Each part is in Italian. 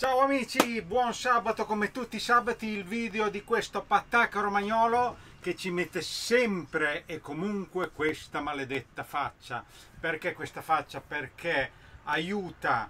Ciao amici, buon sabato come tutti i sabati il video di questo pattacco romagnolo che ci mette sempre e comunque questa maledetta faccia. Perché questa faccia? Perché aiuta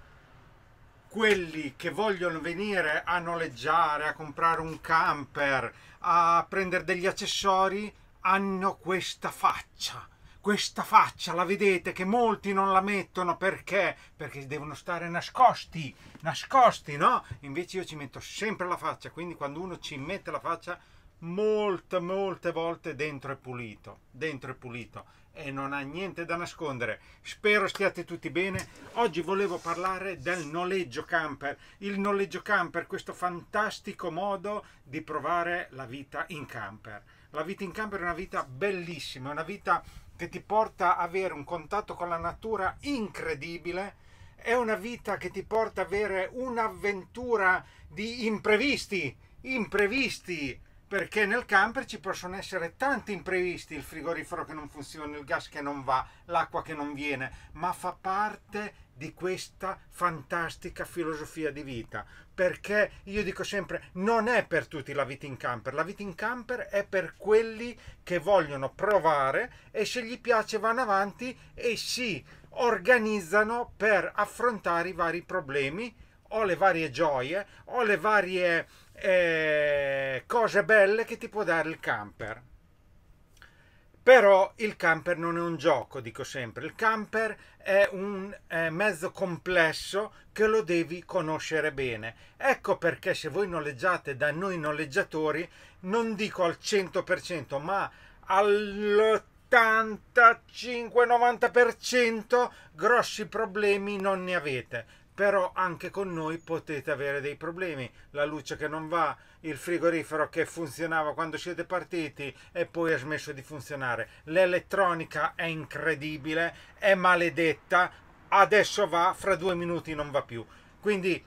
quelli che vogliono venire a noleggiare, a comprare un camper, a prendere degli accessori, hanno questa faccia questa faccia la vedete che molti non la mettono perché? Perché devono stare nascosti, nascosti, no? Invece io ci metto sempre la faccia, quindi quando uno ci mette la faccia molte, molte volte dentro è pulito, dentro è pulito e non ha niente da nascondere. Spero stiate tutti bene. Oggi volevo parlare del noleggio camper, il noleggio camper, questo fantastico modo di provare la vita in camper. La vita in camper è una vita bellissima, è una vita che ti porta ad avere un contatto con la natura incredibile, è una vita che ti porta ad avere un'avventura di imprevisti, imprevisti, perché nel camper ci possono essere tanti imprevisti, il frigorifero che non funziona, il gas che non va, l'acqua che non viene, ma fa parte di questa fantastica filosofia di vita, perché io dico sempre non è per tutti la vita in camper, la vita in camper è per quelli che vogliono provare e se gli piace vanno avanti e si organizzano per affrontare i vari problemi o le varie gioie o le varie eh, cose belle che ti può dare il camper. Però il camper non è un gioco, dico sempre, il camper è un eh, mezzo complesso che lo devi conoscere bene. Ecco perché se voi noleggiate da noi noleggiatori, non dico al 100%, ma all85 90 grossi problemi non ne avete, però anche con noi potete avere dei problemi, la luce che non va, il frigorifero che funzionava quando siete partiti e poi ha smesso di funzionare. L'elettronica è incredibile, è maledetta, adesso va, fra due minuti non va più. Quindi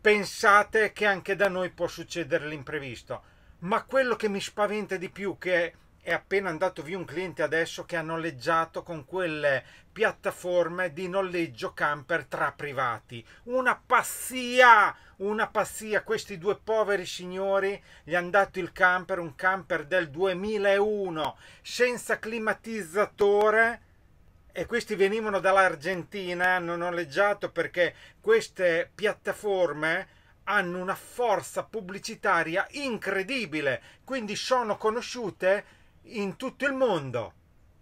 pensate che anche da noi può succedere l'imprevisto. Ma quello che mi spaventa di più, che è appena andato via un cliente adesso che ha noleggiato con quelle piattaforme di noleggio camper tra privati. Una pazzia, una pazzia. Questi due poveri signori gli hanno dato il camper, un camper del 2001, senza climatizzatore. E questi venivano dall'Argentina, hanno noleggiato perché queste piattaforme hanno una forza pubblicitaria incredibile, quindi sono conosciute in tutto il mondo.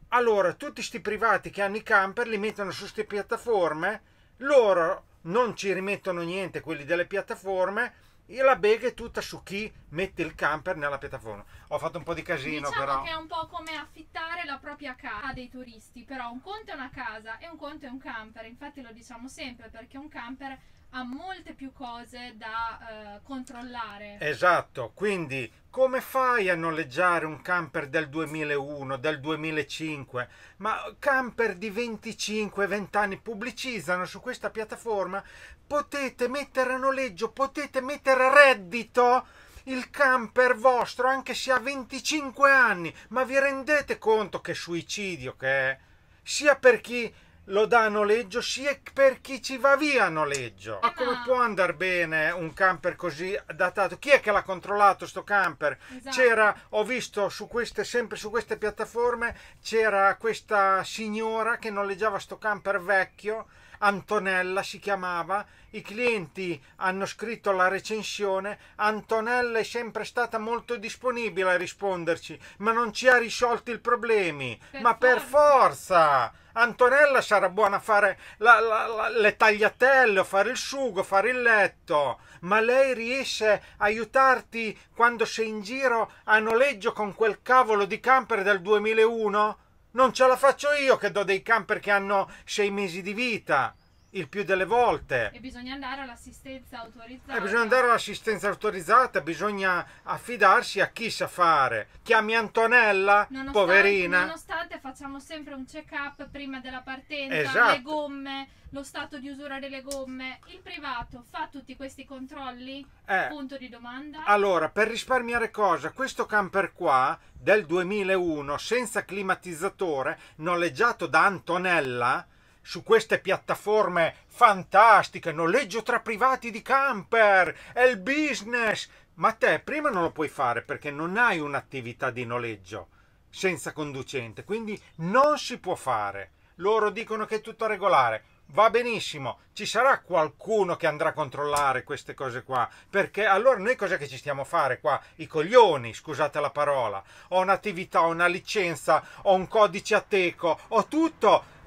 Allora, tutti questi privati che hanno i camper li mettono su queste piattaforme, loro non ci rimettono niente quelli delle piattaforme e la bega è tutta su chi mette il camper nella piattaforma. Ho fatto un po' di casino diciamo però. che è un po' come affittare la propria casa a dei turisti, però un conto è una casa e un conto è un camper, infatti lo diciamo sempre perché un camper ha molte più cose da eh, controllare. Esatto, quindi come fai a noleggiare un camper del 2001, del 2005? Ma camper di 25-20 anni pubblicizzano su questa piattaforma, potete mettere a noleggio, potete mettere a reddito il camper vostro anche se ha 25 anni, ma vi rendete conto che suicidio che è? Sia per chi lo dà a noleggio sia per chi ci va via a noleggio. Eh Ma come può andare bene un camper così datato? Chi è che l'ha controllato sto camper? Esatto. C'era, ho visto su queste, sempre su queste piattaforme, c'era questa signora che noleggiava sto camper vecchio Antonella si chiamava, i clienti hanno scritto la recensione, Antonella è sempre stata molto disponibile a risponderci, ma non ci ha risolto i problemi. Per ma forza. per forza! Antonella sarà buona a fare la, la, la, le tagliatelle, fare il sugo, fare il letto, ma lei riesce a aiutarti quando sei in giro a noleggio con quel cavolo di camper del 2001? Non ce la faccio io che do dei camper che hanno sei mesi di vita il più delle volte. E bisogna andare all'assistenza autorizzata. Eh, bisogna andare all'assistenza autorizzata, bisogna affidarsi a chi sa fare. Chiami Antonella, nonostante, poverina. Nonostante facciamo sempre un check-up prima della partenza, esatto. le gomme, lo stato di usura delle gomme. Il privato fa tutti questi controlli? Eh, Punto di domanda. Allora, per risparmiare cosa? Questo camper qua del 2001 senza climatizzatore, noleggiato da Antonella su queste piattaforme fantastiche, noleggio tra privati di camper, è il business. Ma te prima non lo puoi fare perché non hai un'attività di noleggio senza conducente, quindi non si può fare. Loro dicono che è tutto regolare va benissimo, ci sarà qualcuno che andrà a controllare queste cose qua, perché allora noi cosa che ci stiamo a fare qua? I coglioni, scusate la parola, ho un'attività, ho una licenza, ho un codice ateco, ho tutto,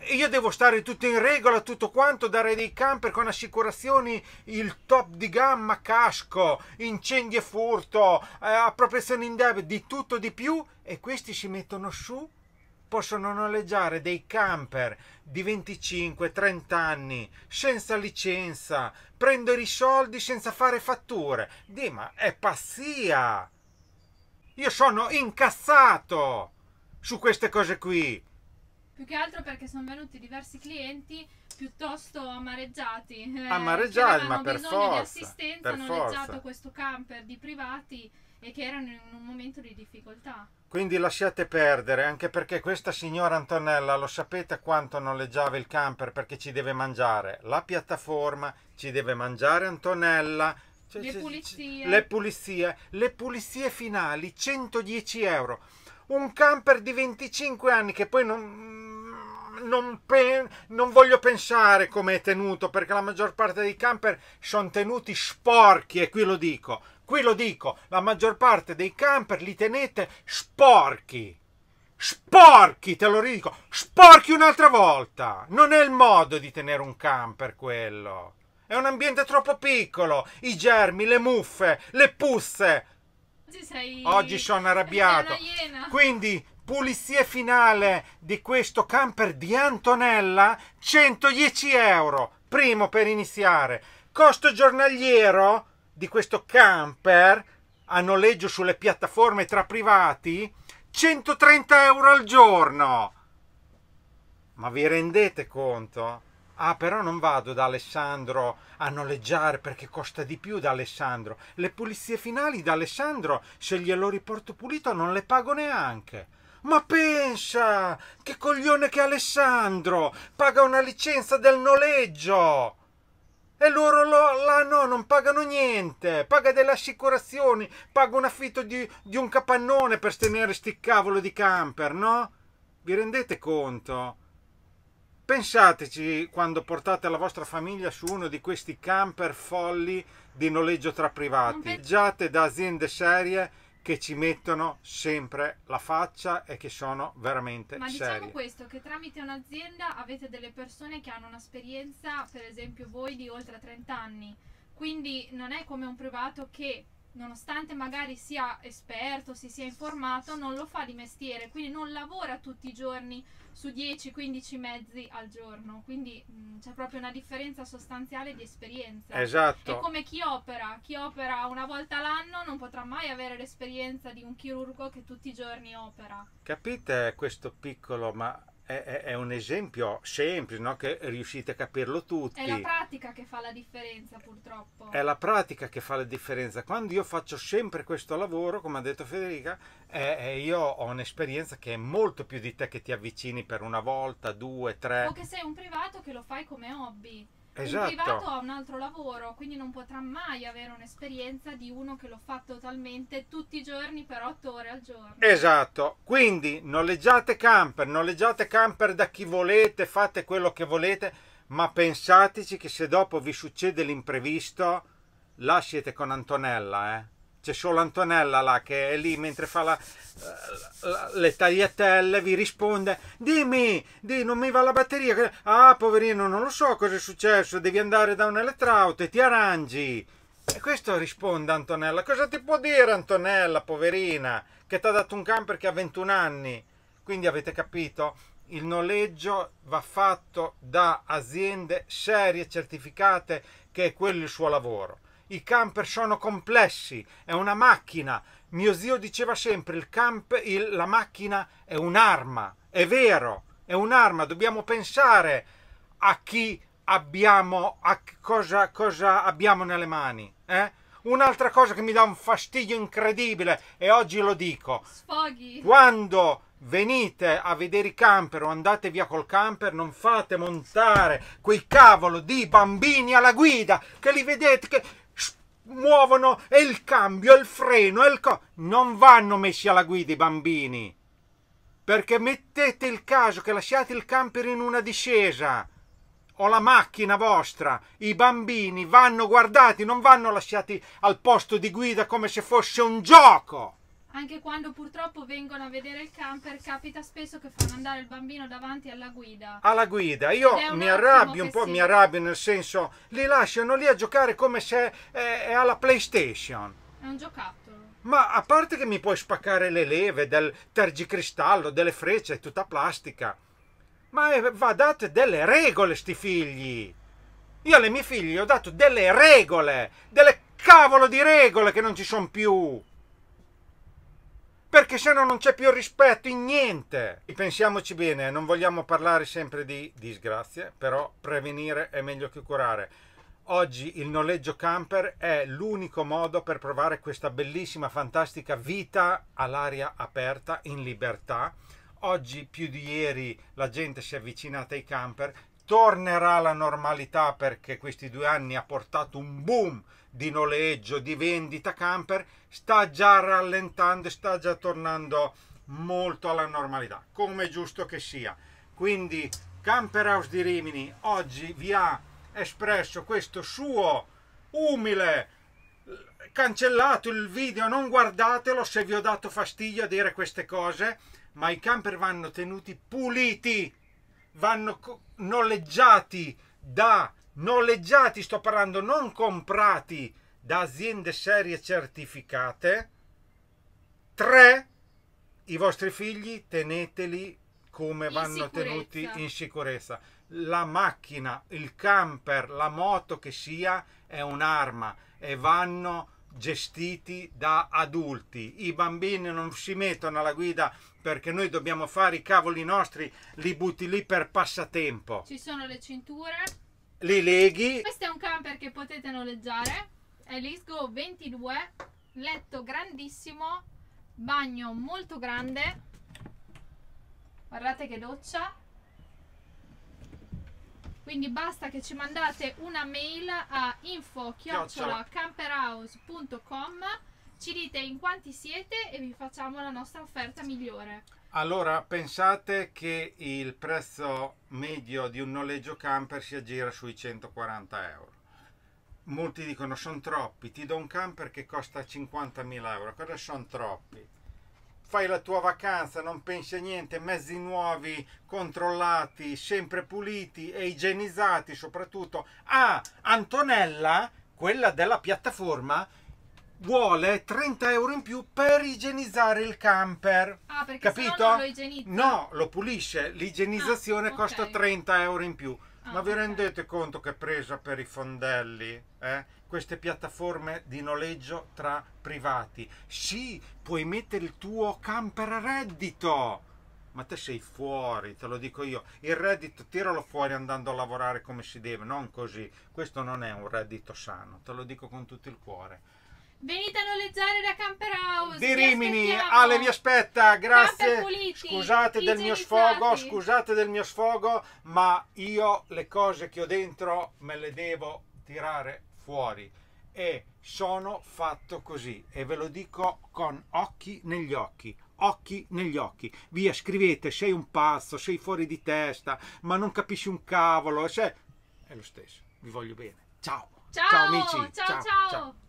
eh, io devo stare tutto in regola, tutto quanto, dare dei camper con assicurazioni, il top di gamma, casco, incendi e furto, eh, appropriazione in debito, di tutto di più, e questi si mettono su possono noleggiare dei camper di 25-30 anni senza licenza, prendere i soldi senza fare fatture. Dì, ma è pazzia! Io sono incazzato su queste cose qui. Più che altro perché sono venuti diversi clienti piuttosto amareggiati. Eh, amareggiati, ma per forza. di assistenza, hanno noleggiato questo camper di privati e che erano in un momento di difficoltà quindi lasciate perdere anche perché questa signora Antonella lo sapete quanto noleggiava il camper perché ci deve mangiare la piattaforma ci deve mangiare Antonella cioè, le, pulizie. le pulizie le pulizie finali 110 euro un camper di 25 anni che poi non, non, non voglio pensare come è tenuto perché la maggior parte dei camper sono tenuti sporchi e qui lo dico Qui lo dico, la maggior parte dei camper li tenete sporchi. Sporchi, te lo ridico, sporchi un'altra volta. Non è il modo di tenere un camper quello. È un ambiente troppo piccolo. I germi, le muffe, le pusse. Oggi sei... Oggi sono arrabbiato. Quindi pulizia finale di questo camper di Antonella 110 euro primo per iniziare costo giornaliero di questo camper a noleggio sulle piattaforme tra privati 130 euro al giorno. Ma vi rendete conto? Ah, però non vado da Alessandro a noleggiare perché costa di più da Alessandro. Le pulizie finali da Alessandro, se glielo riporto pulito, non le pago neanche. Ma pensa! Che coglione che Alessandro! Paga una licenza del noleggio! E loro lo, là no, non pagano niente, paga delle assicurazioni, paga un affitto di, di un capannone per tenere sti cavolo di camper, no? Vi rendete conto? Pensateci quando portate la vostra famiglia su uno di questi camper folli di noleggio tra privati, noleggiate da aziende serie che ci mettono sempre la faccia e che sono veramente Ma diciamo serie. diciamo questo, che tramite un'azienda avete delle persone che hanno un'esperienza, per esempio voi, di oltre 30 anni, quindi non è come un privato che nonostante magari sia esperto, si sia informato, non lo fa di mestiere, quindi non lavora tutti i giorni su 10-15 mezzi al giorno, quindi mh, mm, c'è proprio una differenza sostanziale di esperienza. Esatto. È come chi opera, chi opera una volta l'anno non potrà mai avere l'esperienza di un chirurgo che tutti i giorni opera. Capite questo piccolo ma è, è, un esempio semplice, no? che riuscite a capirlo tutti. È la pratica che fa la differenza, purtroppo. È la pratica che fa la differenza. Quando io faccio sempre questo lavoro, come ha detto Federica, eh, io ho un'esperienza che è molto più di te che ti avvicini per una volta, due, tre. O che sei un privato che lo fai come hobby esatto. in privato ha un altro lavoro, quindi non potrà mai avere un'esperienza di uno che lo fa totalmente tutti i giorni per otto ore al giorno. Esatto, quindi noleggiate camper, noleggiate camper da chi volete, fate quello che volete, ma pensateci che se dopo vi succede l'imprevisto, là siete con Antonella, eh c'è solo Antonella là che è lì mentre fa la, la, le tagliatelle, vi risponde, dimmi, di, non mi va la batteria, ah poverino non lo so cosa è successo, devi andare da un elettrauto e ti arrangi. E questo risponde Antonella, cosa ti può dire Antonella, poverina, che ti ha dato un camper che ha 21 anni? Quindi avete capito? il noleggio va fatto da aziende serie certificate che è quello il suo lavoro i camper sono complessi, è una macchina. Mio zio diceva sempre il camp, il, la macchina è un'arma, è vero, è un'arma, dobbiamo pensare a chi abbiamo, a cosa, cosa abbiamo nelle mani. Eh? Un'altra cosa che mi dà un fastidio incredibile, e oggi lo dico, Sfoghi. quando venite a vedere i camper o andate via col camper, non fate montare quei cavolo di bambini alla guida che li vedete che muovono e il cambio, il freno, il co... Non vanno messi alla guida i bambini. Perché mettete il caso che lasciate il camper in una discesa o la macchina vostra, i bambini vanno guardati, non vanno lasciati al posto di guida come se fosse un gioco. Anche quando purtroppo vengono a vedere il camper, capita spesso che fanno andare il bambino davanti alla guida. Alla guida, io mi arrabbio un po', sì. mi arrabbio nel senso, li lasciano lì a giocare come se è, eh, è alla PlayStation. È un giocattolo. Ma a parte che mi puoi spaccare le leve del tergicristallo, delle frecce, è tutta plastica. Ma è, eh, va date delle regole, sti figli. Io alle mie figlie ho dato delle regole, delle cavolo di regole che non ci sono più perché se no non c'è più rispetto in niente. E pensiamoci bene, non vogliamo parlare sempre di disgrazie, però prevenire è meglio che curare. Oggi il noleggio camper è l'unico modo per provare questa bellissima, fantastica vita all'aria aperta, in libertà. Oggi più di ieri la gente si è avvicinata ai camper, tornerà la normalità perché questi due anni ha portato un boom di noleggio, di vendita camper, sta già rallentando, sta già tornando molto alla normalità, come è giusto che sia. Quindi Camper House di Rimini oggi vi ha espresso questo suo umile cancellato il video, non guardatelo se vi ho dato fastidio a dire queste cose, ma i camper vanno tenuti puliti, vanno noleggiati da noleggiati, sto parlando, non comprati da aziende serie certificate. 3. I vostri figli teneteli come vanno tenuti in sicurezza. La macchina, il camper, la moto che sia è un'arma e vanno gestiti da adulti. I bambini non si mettono alla guida perché noi dobbiamo fare i cavoli nostri, li butti lì per passatempo. Ci sono le cinture? li leghi. Questo è un camper che potete noleggiare, è l'Isgo 22, letto grandissimo, bagno molto grande, guardate che doccia. Quindi basta che ci mandate una mail a info-camperhouse.com, ci dite in quanti siete e vi facciamo la nostra offerta migliore. Allora, pensate che il prezzo medio di un noleggio camper si aggira sui 140 euro. Molti dicono sono troppi, ti do un camper che costa 50.000 euro, cosa sono troppi? Fai la tua vacanza, non pensi a niente, mezzi nuovi, controllati, sempre puliti e igienizzati soprattutto. Ah, Antonella, quella della piattaforma, vuole 30 euro in più per igienizzare il camper. Ah, perché Capito? lo igienizza? No, lo pulisce. L'igienizzazione ah, okay. costa 30 euro in più. Ah, Ma vi okay. rendete conto che è presa per i fondelli? Eh? Queste piattaforme di noleggio tra privati. Sì, puoi mettere il tuo camper a reddito ma te sei fuori, te lo dico io. Il reddito tiralo fuori andando a lavorare come si deve, non così. Questo non è un reddito sano, te lo dico con tutto il cuore. Venite a noleggiare da Camper House. Di Rimini, Ale vi aspetta, grazie. Puliti, scusate del mio sfogo, scusate del mio sfogo, ma io le cose che ho dentro me le devo tirare fuori e sono fatto così e ve lo dico con occhi negli occhi occhi negli occhi. Via, scrivete, sei un pazzo, sei fuori di testa, ma non capisci un cavolo. Sei... È lo stesso, vi voglio bene. Ciao. Ciao, ciao amici. ciao. ciao. ciao. ciao.